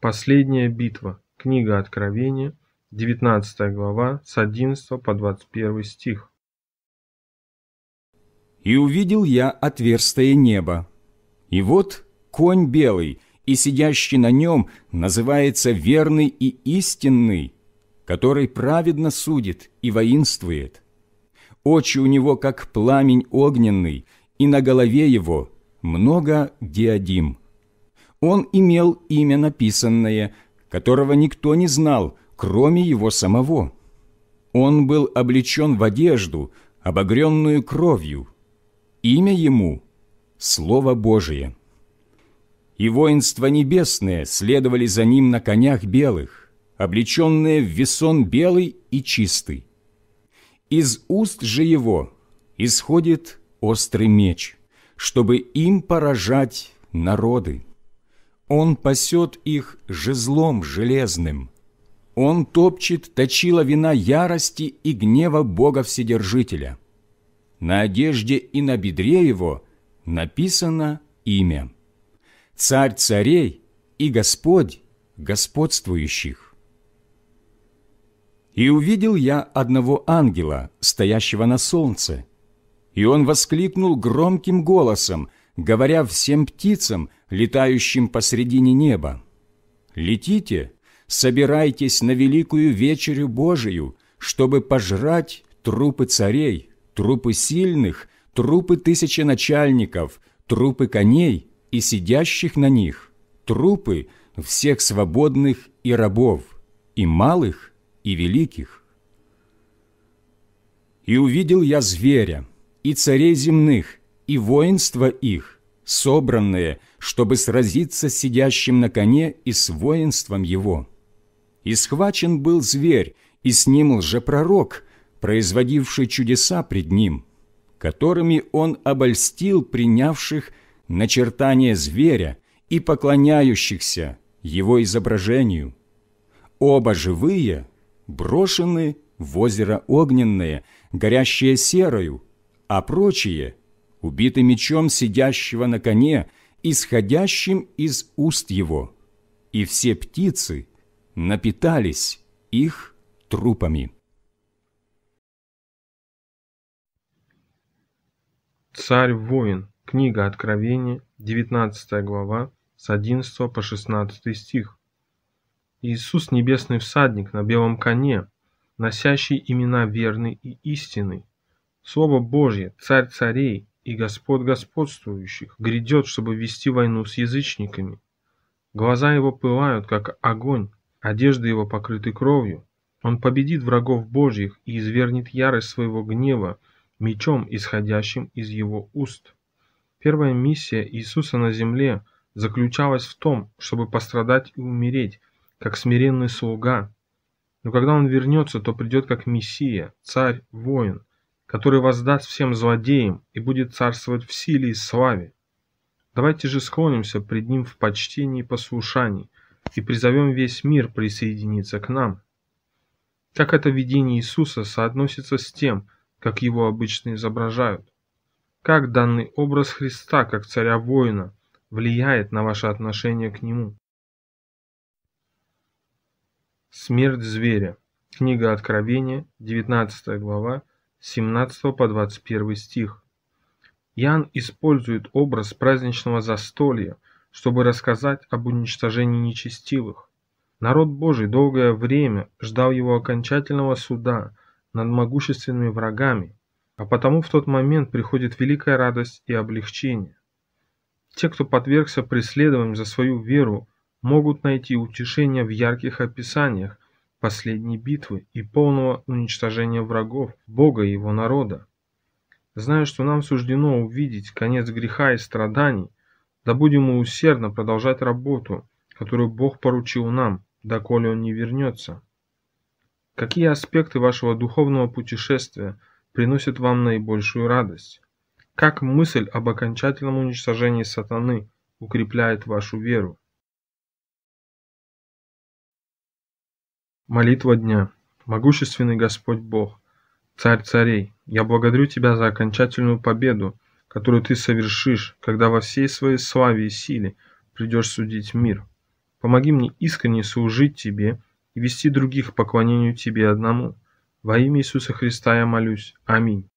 Последняя битва. Книга Откровения, 19 глава, с 11 по 21 стих. «И увидел я отверстие неба, и вот конь белый, и сидящий на нем называется верный и истинный, который праведно судит и воинствует. Очи у него, как пламень огненный, и на голове его много диадим» он имел имя написанное, которого никто не знал, кроме его самого. Он был облечен в одежду, обогренную кровью. Имя ему — Слово Божие. И воинства небесные следовали за ним на конях белых, облеченные в весон белый и чистый. Из уст же его исходит острый меч, чтобы им поражать народы. Он пасет их жезлом железным. Он топчет точила вина ярости и гнева Бога Вседержителя. На одежде и на бедре его написано имя. Царь царей и Господь господствующих. И увидел я одного ангела, стоящего на солнце, и он воскликнул громким голосом – говоря всем птицам, летающим посредине неба, «Летите, собирайтесь на великую вечерю Божию, чтобы пожрать трупы царей, трупы сильных, трупы тысяченачальников, трупы коней и сидящих на них, трупы всех свободных и рабов, и малых, и великих». И увидел я зверя, и царей земных, и воинство их, собранные, чтобы сразиться с сидящим на коне и с воинством его. И схвачен был зверь, и с ним лжепророк, производивший чудеса пред ним, которыми он обольстил принявших начертание зверя и поклоняющихся его изображению. Оба живые брошены в озеро огненное, горящее серою, а прочие — убитый мечом сидящего на коне, исходящим из уст его, и все птицы напитались их трупами. Царь-воин. Книга Откровения, 19 глава, с 11 по 16 стих. Иисус – небесный всадник на белом коне, носящий имена верный и истинный. Слово Божье, Царь царей, и Господь господствующих грядет, чтобы вести войну с язычниками. Глаза его пылают, как огонь, одежды его покрыты кровью. Он победит врагов Божьих и извернет ярость своего гнева мечом, исходящим из его уст. Первая миссия Иисуса на земле заключалась в том, чтобы пострадать и умереть, как смиренный слуга. Но когда он вернется, то придет как Мессия, царь, воин, который воздаст всем злодеям и будет царствовать в силе и славе. Давайте же склонимся пред Ним в почтении и послушании и призовем весь мир присоединиться к нам. Как это видение Иисуса соотносится с тем, как его обычно изображают? Как данный образ Христа как царя-воина влияет на ваше отношение к нему? Смерть зверя. Книга Откровения, 19 глава, 17 по 21 стих. Ян использует образ праздничного застолья, чтобы рассказать об уничтожении нечестивых. Народ Божий долгое время ждал его окончательного суда над могущественными врагами, а потому в тот момент приходит великая радость и облегчение. Те, кто подвергся преследованиям за свою веру, могут найти утешение в ярких описаниях последней битвы и полного уничтожения врагов, Бога и его народа. Зная, что нам суждено увидеть конец греха и страданий, да будем мы усердно продолжать работу, которую Бог поручил нам, доколе Он не вернется. Какие аспекты вашего духовного путешествия приносят вам наибольшую радость? Как мысль об окончательном уничтожении сатаны укрепляет вашу веру? Молитва дня. Могущественный Господь Бог, Царь царей, я благодарю Тебя за окончательную победу, которую Ты совершишь, когда во всей своей славе и силе придешь судить мир. Помоги мне искренне служить Тебе и вести других к поклонению Тебе одному. Во имя Иисуса Христа я молюсь. Аминь.